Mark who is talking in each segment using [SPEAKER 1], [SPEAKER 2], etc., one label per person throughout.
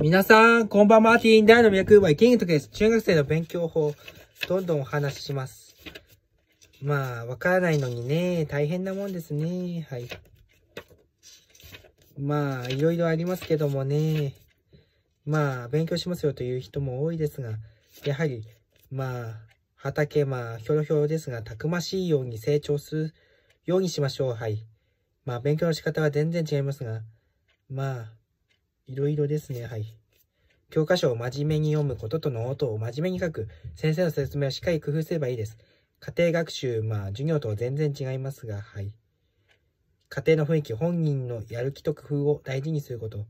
[SPEAKER 1] 皆さん、こんばんは、マーティン。大の脈はキングトです。中学生の勉強法、どんどんお話しします。まあ、わからないのにね、大変なもんですね。はい。まあ、いろいろありますけどもね。まあ、勉強しますよという人も多いですが、やはり、まあ、畑、まあ、ひょろひょろですが、たくましいように成長するようにしましょう。はい。まあ、勉強の仕方は全然違いますが、まあ、いろいろですね。はい。教科書を真面目に読むこととノートを真面目に書く。先生の説明はしっかり工夫すればいいです。家庭学習、まあ、授業とは全然違いますが、はい。家庭の雰囲気、本人のやる気と工夫を大事にすること。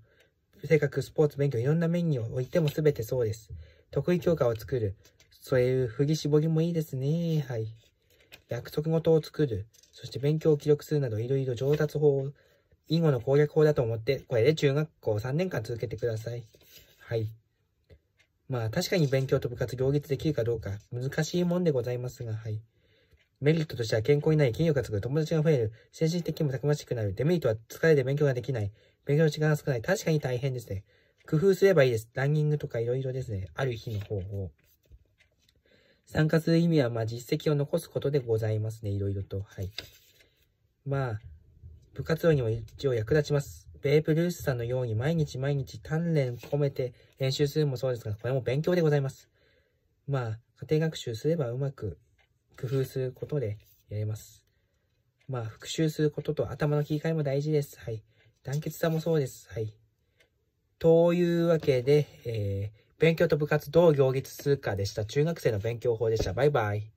[SPEAKER 1] 性格、スポーツ、勉強、いろんな面においても全てそうです。得意教科を作る。そういうふり絞りもいいですね。はい。約束事を作る。そして勉強を記録するなど、いろいろ上達法を囲碁の攻略法だと思って、これで中学校3年間続けてください。はい。まあ、確かに勉強と部活両立できるかどうか、難しいもんでございますが、はい。メリットとしては健康になり、金融がつく、友達が増える、精神的にもたくましくなる。デメリットは疲れて勉強ができない。勉強の時間が少ない。確かに大変ですね。工夫すればいいです。ランニングとかいろいろですね。ある日の方法。参加する意味は、まあ、実績を残すことでございますね。いろいろと。はい。まあ、部活動にも一応役立ちます。ベーブ・ルースさんのように毎日毎日鍛錬込めて練習するもそうですが、これも勉強でございます。まあ、家庭学習すればうまく工夫することでやれます。まあ、復習することと頭の切り替えも大事です。はい。団結さもそうです。はい。というわけで、えー、勉強と部活どう両立するかでした。中学生の勉強法でした。バイバイ。